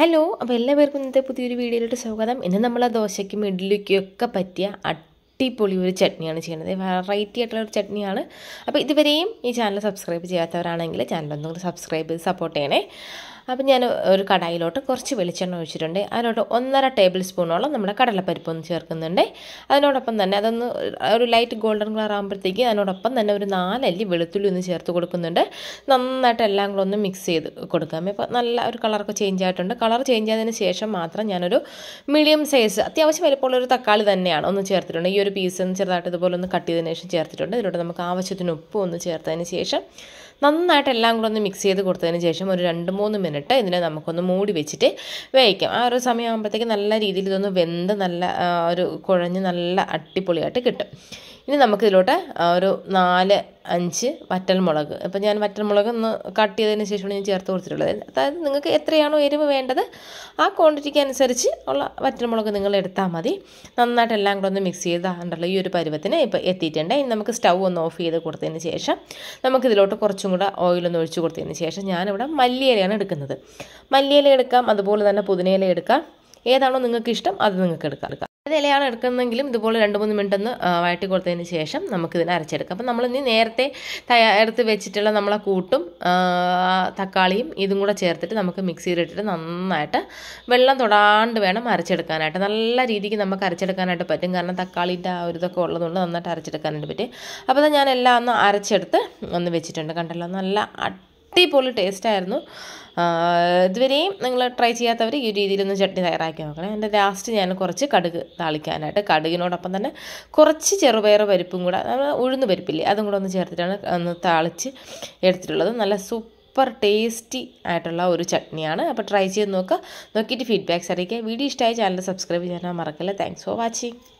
hello അപ്പോൾ എല്ലാവർക്കും ഇന്നത്തെ പുതിയൊരു വീഡിയോയിലോട്ട് സ്വാഗതം ഇന്ന് നമ്മൾ ആ ദോശയ്ക്കും ഇഡ്ഡലിക്കും ഒക്കെ പറ്റിയ അടിപൊളി ഒരു ചട്നിയാണ് ചെയ്യുന്നത് വെറൈറ്റി ആയിട്ടുള്ള ഒരു ചട്നിയാണ് അപ്പോൾ ഇതുവരെയും ഈ ചാനൽ സബ്സ്ക്രൈബ് ചെയ്യാത്തവരാണെങ്കിൽ ചാനൽ ഒന്നുകൂടി സബ്സ്ക്രൈബ് ചെയ്ത് സപ്പോർട്ട് ചെയ്യണേ അപ്പം ഞാൻ ഒരു കടായിലോട്ട് കുറച്ച് വെളിച്ചെണ്ണ ഒഴിച്ചിട്ടുണ്ട് അതിനോട്ട് ഒന്നര ടേബിൾ സ്പൂണോളം നമ്മുടെ കടലപ്പരിപ്പ് ഒന്ന് ചേർക്കുന്നുണ്ട് അതിനോടൊപ്പം തന്നെ അതൊന്ന് ഒരു ലൈറ്റ് ഗോൾഡൻ കളർ ആകുമ്പോഴത്തേക്ക് അതിനോടൊപ്പം തന്നെ ഒരു നാലല്ലി വെളുത്തുള്ളി ഒന്ന് ചേർത്ത് കൊടുക്കുന്നുണ്ട് നന്നായിട്ട് എല്ലാം കൂടെ ഒന്ന് മിക്സ് ചെയ്ത് കൊടുക്കാം ഇപ്പോൾ നല്ല ഒരു കളറൊക്കെ ചേഞ്ച് ആയിട്ടുണ്ട് കളർ ചേഞ്ച് ആയതിനു ശേഷം മാത്രം ഞാനൊരു മീഡിയം സൈസ് അത്യാവശ്യം വലിപ്പമുള്ളൊരു ഒരു തക്കാളി തന്നെയാണ് ഒന്ന് ചേർത്തിട്ടുണ്ട് ഈ ഒരു പീസ് ഒന്ന് ചെറുതായിട്ട് ഇതുപോലെ ഒന്ന് കട്ട് ചെയ്തതിന് ശേഷം ചേർത്തിട്ടുണ്ട് ഇതിലൂടെ നമുക്ക് ആവശ്യത്തിന് ഉപ്പ് ഒന്ന് ചേർത്തതിന് ശേഷം നന്നായിട്ട് എല്ലാം കൂടെ ഒന്ന് മിക്സ് ചെയ്ത് കൊടുത്തതിന് ശേഷം ഒരു രണ്ട് മൂന്ന് മിനിറ്റ് ഇട്ടിട്ട് ഇതിനെ നമുക്കൊന്ന് മൂടി വെച്ചിട്ട് വേവിക്കാം ആ ഒരു സമയമാകുമ്പോഴത്തേക്ക് നല്ല രീതിയിൽ ഇതൊന്ന് വെന്ത് നല്ല ഒരു കുഴഞ്ഞ് നല്ല അടിപൊളിയായിട്ട് കിട്ടും ഇനി നമുക്കിതിലോട്ട് ഒരു നാല് അഞ്ച് വറ്റൽമുളക് അപ്പം ഞാൻ വറ്റൽമുളക് ഒന്ന് കട്ട് ചെയ്തതിന് ശേഷമാണ് ഞാൻ ചേർത്ത് കൊടുത്തിട്ടുള്ളത് അതായത് നിങ്ങൾക്ക് എത്രയാണോ എരിവ് വേണ്ടത് ആ ക്വാണ്ടിറ്റിക്ക് അനുസരിച്ച് ഉള്ള വറ്റൽമുളക് നിങ്ങൾ എടുത്താൽ മതി നന്നായിട്ട് എല്ലാം കൂടെ ഒന്ന് മിക്സ് ചെയ്താണ്ടല്ലോ ഈ ഒരു പരുവത്തിന് ഇപ്പോൾ എത്തിയിട്ടുണ്ട് ഇനി നമുക്ക് സ്റ്റൗ ഒന്ന് ഓഫ് ചെയ്ത് കൊടുത്തതിന് ശേഷം നമുക്കിതിലോട്ട് കുറച്ചും കൂടെ ഓയിലൊന്ന് ഒഴിച്ച് കൊടുത്തതിന് ശേഷം ഞാനിവിടെ മല്ലിയിലയാണ് എടുക്കുന്നത് മല്ലിയില എടുക്കാം അതുപോലെ തന്നെ പുതിനയില എടുക്കാം ഏതാണോ നിങ്ങൾക്ക് ഇഷ്ടം അത് നിങ്ങൾക്ക് എടുക്കാം അത് ഇലയാണ് എടുക്കുന്നതെങ്കിലും ഇതുപോലെ രണ്ട് മൂന്ന് മിനിറ്റ് ഒന്ന് വഴട്ടി കൊടുത്തതിന് ശേഷം നമുക്കിതിനെ അരച്ചെടുക്കാം അപ്പം നമ്മൾ ഇനി നേരത്തെ തയ്യാറെടുത്ത് വെച്ചിട്ടുള്ള നമ്മളെ കൂട്ടും തക്കാളിയും ഇതും കൂടെ ചേർത്തിട്ട് നമുക്ക് മിക്സിയിലിട്ടിട്ട് നന്നായിട്ട് വെള്ളം തൊടാണ്ട് വേണം അരച്ചെടുക്കാനായിട്ട് നല്ല രീതിക്ക് നമുക്ക് അരച്ചെടുക്കാനായിട്ട് പറ്റും കാരണം തക്കാളിൻ്റെ ആ ഒരു ഇതൊക്കെ ഉള്ളതുകൊണ്ട് നന്നായിട്ട് അരച്ചെടുക്കാനായിട്ട് പറ്റും അപ്പോൾ ഞാൻ എല്ലാം ഒന്ന് അരച്ചെടുത്ത് ഒന്ന് വെച്ചിട്ടുണ്ട് കണ്ടല്ലോ നല്ല അടിപൊളി ടേസ്റ്റായിരുന്നു ഇതുവരെയും നിങ്ങൾ ട്രൈ ചെയ്യാത്തവർ ഈ രീതിയിലൊന്ന് ചട്നി തയ്യാറാക്കി നോക്കണം എൻ്റെ ലാസ്റ്റ് ഞാൻ കുറച്ച് കടുക് താളിക്കാനായിട്ട് കടുകിനോടൊപ്പം തന്നെ കുറച്ച് ചെറുപയർ പരിപ്പും കൂടെ ഉഴുന്ന് പരിപ്പില്ലേ അതും കൂടെ ഒന്ന് ചേർത്തിട്ടാണ് ഒന്ന് താളിച്ച് എടുത്തിട്ടുള്ളത് നല്ല സൂപ്പർ ടേസ്റ്റി ആയിട്ടുള്ള ഒരു ചട്നിയാണ് അപ്പോൾ ട്രൈ ചെയ്ത് നോക്കുക നോക്കിയിട്ട് ഫീഡ്ബാക്ക്സ് അറിയിക്കുക വീഡിയോ ഇഷ്ടമായ ചാനൽ സബ്സ്ക്രൈബ് ചെയ്യാൻ മറക്കല്ല താങ്ക്സ് ഫോർ വാച്ചിങ്